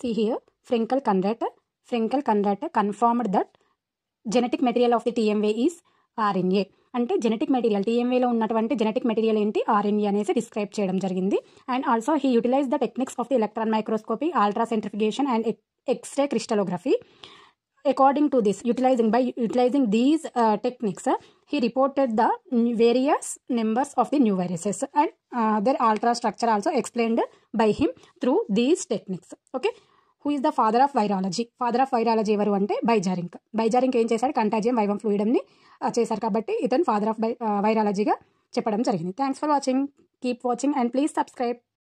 See here, Frenkel converter. Frenkel converter confirmed that genetic material of the TMV is RNA. అంటే genetic material టీఎంఏలో ఉన్నటువంటి genetic material ఏంటి RNA అనేసి describe చేయడం జరిగింది and also he utilize the techniques of the electron microscopy ultra centrifugation and X ray crystallography according to this utilizing by utilizing these techniques he reported the various numbers of the new viruses and uh, their ultra structure also explained by him through these techniques okay who is the father of virology father of virology ఎవరు అంటే బైజారింక్ బైజారింక్ ఏం చేశాడు కంటాజియం వైవం ఫ్లూయిడమ్ని చేశారు కాబట్టి ఇతను father of వైరాలజీగా చెప్పడం జరిగింది thanks for watching keep watching and please subscribe